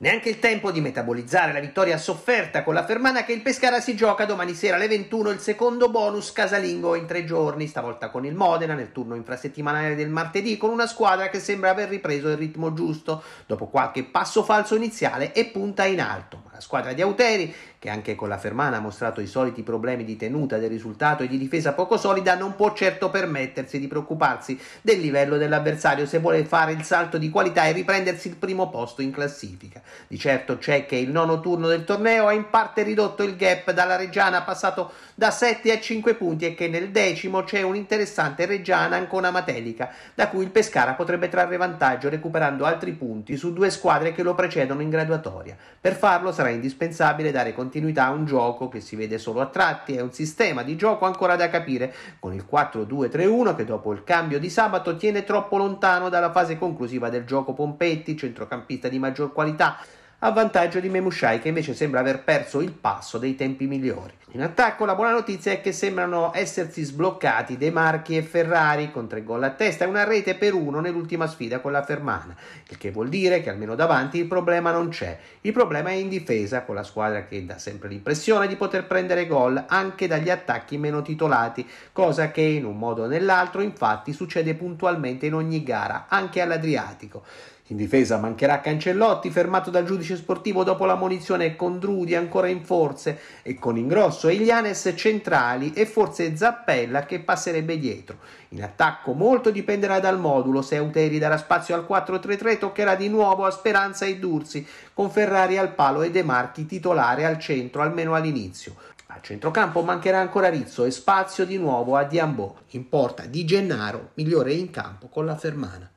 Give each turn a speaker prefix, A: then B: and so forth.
A: Neanche il tempo di metabolizzare la vittoria sofferta con la Fermana che il Pescara si gioca domani sera alle 21 il secondo bonus casalingo in tre giorni, stavolta con il Modena nel turno infrasettimanale del martedì con una squadra che sembra aver ripreso il ritmo giusto dopo qualche passo falso iniziale e punta in alto. La squadra di Auteri, che anche con la Fermana ha mostrato i soliti problemi di tenuta del risultato e di difesa poco solida, non può certo permettersi di preoccuparsi del livello dell'avversario se vuole fare il salto di qualità e riprendersi il primo posto in classifica. Di certo c'è che il nono turno del torneo ha in parte ridotto il gap dalla Reggiana, passato da 7 a 5 punti e che nel decimo c'è un'interessante Reggiana ancora Matelica, da cui il Pescara potrebbe trarre vantaggio recuperando altri punti su due squadre che lo precedono in graduatoria. Per farlo sarà sarà indispensabile dare continuità a un gioco che si vede solo a tratti, è un sistema di gioco ancora da capire, con il 4-2-3-1 che dopo il cambio di sabato tiene troppo lontano dalla fase conclusiva del gioco Pompetti, centrocampista di maggior qualità, a vantaggio di Memushai che invece sembra aver perso il passo dei tempi migliori. In attacco la buona notizia è che sembrano essersi sbloccati De Marchi e Ferrari con tre gol a testa e una rete per uno nell'ultima sfida con la Fermana, il che vuol dire che almeno davanti il problema non c'è. Il problema è in difesa con la squadra che dà sempre l'impressione di poter prendere gol anche dagli attacchi meno titolati, cosa che in un modo o nell'altro infatti succede puntualmente in ogni gara, anche all'Adriatico. In difesa mancherà Cancellotti, fermato dal giudice sportivo dopo la munizione con Drudi ancora in forze e con Ingrosso e Ilianes centrali e forse Zappella che passerebbe dietro. In attacco molto dipenderà dal modulo, se Auteri darà spazio al 4-3-3 toccherà di nuovo a Speranza e Dursi, con Ferrari al palo e De Marchi titolare al centro almeno all'inizio. A centrocampo mancherà ancora Rizzo e spazio di nuovo a Diambò. In porta di Gennaro, migliore in campo con la Fermana.